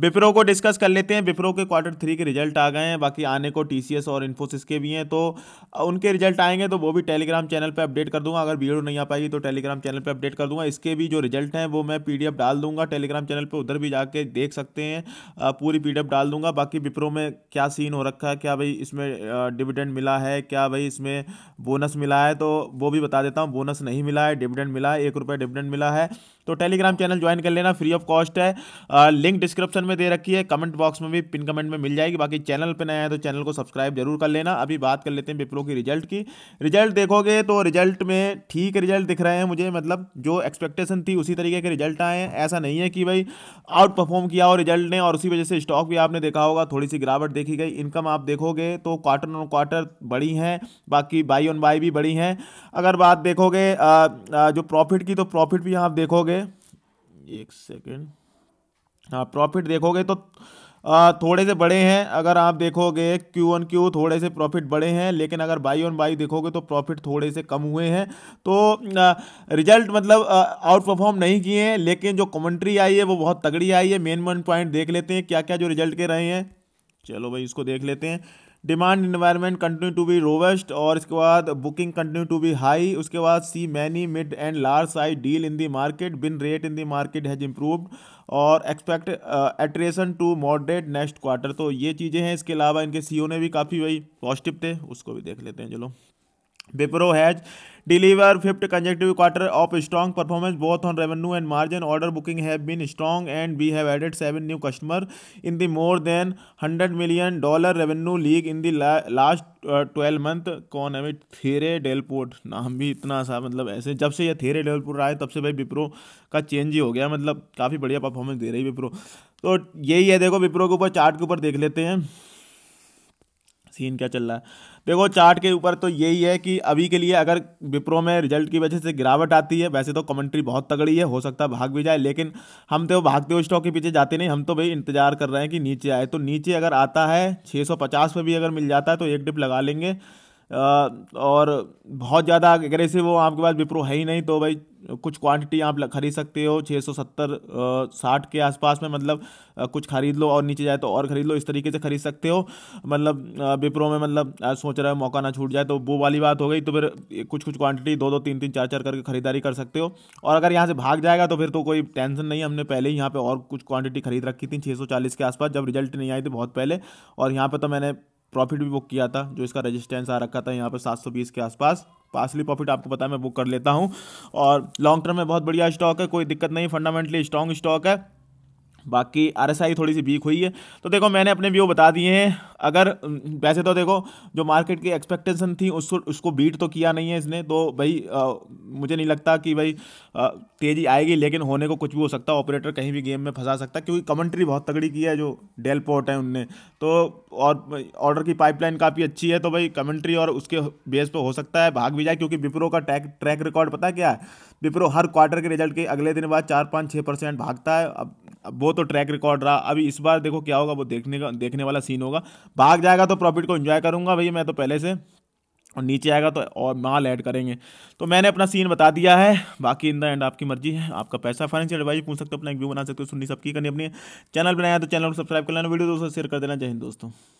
विप्रो को डिस्कस कर लेते हैं विप्रो के क्वार्टर थ्री के रिजल्ट आ गए हैं बाकी आने को टीसीएस और इन्फोसिस के भी हैं तो उनके रिजल्ट आएंगे तो वो भी टेलीग्राम चैनल पे अपडेट कर दूंगा अगर वीडियो नहीं आ पाएगी तो टेलीग्राम चैनल पे अपडेट कर दूंगा इसके भी जो रिजल्ट हैं वो मैं पीडीएफ डाल दूंगा टेलीग्राम चैनल पर उधर भी जाके देख सकते हैं पूरी पी डाल दूंगा बाकी विप्रो में क्या सीन हो रखा है क्या भाई इसमें डिविडेंड मिला है क्या भाई इसमें बोनस मिला है तो वो भी बता देता हूँ बोनस नहीं मिला है डिविडेंड मिला है एक रुपये डिविडेंड मिला है तो टेलीग्राम चैनल ज्वाइन कर लेना फ्री ऑफ कॉस्ट है लिंक डिस्क्रिप्शन में दे रखी है कमेंट बॉक्स में भी पिन कमेंट में मिल जाएगी बाकी चैनल पर नया है तो चैनल को सब्सक्राइब जरूर कर लेना अभी बात कर लेते हैं पेपरों की रिजल्ट की रिजल्ट देखोगे तो रिजल्ट में ठीक रिजल्ट दिख रहे हैं मुझे मतलब जो एक्सपेक्टेशन थी उसी तरीके के रिजल्ट आए हैं ऐसा नहीं है कि भाई आउट परफॉर्म किया हो रिजल्ट ने और उसी वजह से स्टॉक भी आपने देखा होगा थोड़ी सी गिरावट देखी गई इनकम आप देखोगे तो क्वार्टर ऑन क्वार्टर बड़ी हैं बाकी बाई ऑन बाई भी बड़ी हैं अगर बात देखोगे जो प्रॉफिट की तो प्रॉफिट भी आप देखोगे एक सेकेंड हाँ प्रॉफिट देखोगे तो थोड़े से बड़े हैं अगर आप देखोगे क्यू ऑन क्यू थोड़े से प्रॉफिट बड़े हैं लेकिन अगर बाई ऑन बाई देखोगे तो प्रॉफिट थोड़े से कम हुए हैं तो रिजल्ट मतलब आउट परफॉर्म नहीं किए हैं लेकिन जो कमेंट्री आई है वो बहुत तगड़ी आई है मेन मेन पॉइंट देख लेते हैं क्या क्या जो रिजल्ट के रहे हैं चलो भाई इसको देख लेते हैं demand environment continue to be robust और इसके बाद booking continue to be high उसके बाद see many mid and large size deal in the market win rate in the market has improved और expect attrition to moderate next quarter तो ये चीज़ें हैं इसके अलावा इनके सी e ने भी काफ़ी वही पॉजिटिव थे उसको भी देख लेते हैं चलो Wipro has deliver fifth consecutive quarter of strong performance both on revenue and margin order booking have been strong and we have added seven new customer in the more than hundred million dollar revenue league in the last twelve month कौन है there Delport नाम भी इतना सा मतलब ऐसे जब से यह थेरे डेलपोर्ट आए तब से भाई विप्रो का चेंज ही हो गया मतलब काफ़ी बढ़िया परफॉर्मेंस दे रही है विप्रो तो यही है देखो विप्रो के ऊपर चार्ट के ऊपर देख लेते हैं सीन क्या चल रहा है देखो चार्ट के ऊपर तो यही है कि अभी के लिए अगर विप्रो में रिजल्ट की वजह से गिरावट आती है वैसे तो कमेंट्री बहुत तगड़ी है हो सकता है भाग भी जाए लेकिन हम तो भागते हुए स्टॉक के पीछे जाते नहीं हम तो भाई इंतजार कर रहे हैं कि नीचे आए तो नीचे अगर आता है छः सौ पचास भी अगर मिल जाता है तो एक डिप लगा लेंगे और बहुत ज़्यादा अग्रेसिव हो आपके पास विप्रो है ही नहीं तो भाई कुछ क्वांटिटी आप खरीद सकते हो 670 साठ के आसपास में मतलब कुछ खरीद लो और नीचे जाए तो और खरीद लो इस तरीके से खरीद सकते हो मतलब विप्रो में मतलब सोच रहे हो मौका ना छूट जाए तो वो वाली बात हो गई तो फिर कुछ कुछ क्वांटिटी दो दो तीन तीन चार चार करके खरीदारी कर सकते हो और अगर यहाँ से भाग जाएगा तो फिर तो कोई टेंशन नहीं हमने पहले ही यहाँ पर और कुछ क्वांटिटी खरीद रखी थी छः के आसपास जब रिजल्ट नहीं आई थी बहुत पहले और यहाँ पर तो मैंने प्रॉफिट भी बुक किया था जो इसका रेजिस्टेंस आ रखा था यहाँ पर 720 के आसपास पासली प्रॉफिट आपको पता है मैं बुक कर लेता हूँ और लॉन्ग टर्म में बहुत बढ़िया स्टॉक है कोई दिक्कत नहीं फंडामेंटली स्ट्रॉन्ग स्टॉक है बाकी आई थोड़ी सी वीक हुई है तो देखो मैंने अपने व्यू बता दिए हैं अगर वैसे तो देखो जो मार्केट की एक्सपेक्टेशन थी उसको उसको बीट तो किया नहीं है इसने तो भाई आ, मुझे नहीं लगता कि भाई आ, तेज़ी आएगी लेकिन होने को कुछ भी हो सकता है ऑपरेटर कहीं भी गेम में फंसा सकता है क्योंकि कमेंट्री बहुत तगड़ी की है जो डेल पोर्ट है उनने तो और ऑर्डर की पाइपलाइन काफ़ी अच्छी है तो भाई कमेंट्री और उसके बेस पर हो सकता है भाग भी जाए क्योंकि विप्रो का ट्रैक ट्रैक रिकॉर्ड पता क्या है विप्रो हर क्वार्टर के रिजल्ट के अगले दिन बाद चार पाँच छः परसेंट भागता है अब वो तो ट्रैक रिकॉर्ड रहा अभी इस बार देखो क्या होगा वो देखने का देखने वाला सीन होगा भाग जाएगा तो प्रॉफिट को इन्जॉय करूँगा भैया मैं तो पहले से और नीचे आएगा तो और माल ऐड करेंगे तो मैंने अपना सीन बता दिया है बाकी इन द एंड आपकी मर्जी है आपका पैसा फाइनेंशियल एडवाइस पूछ सकते हो अपना एक व्यू बना सकते हो सुननी सबकी करनी अपनी चैनल बनाया तो चैनल को सब्सक्राइब कर लेना वीडियो दोस्तों शेयर कर देना जय हिंद दोस्तों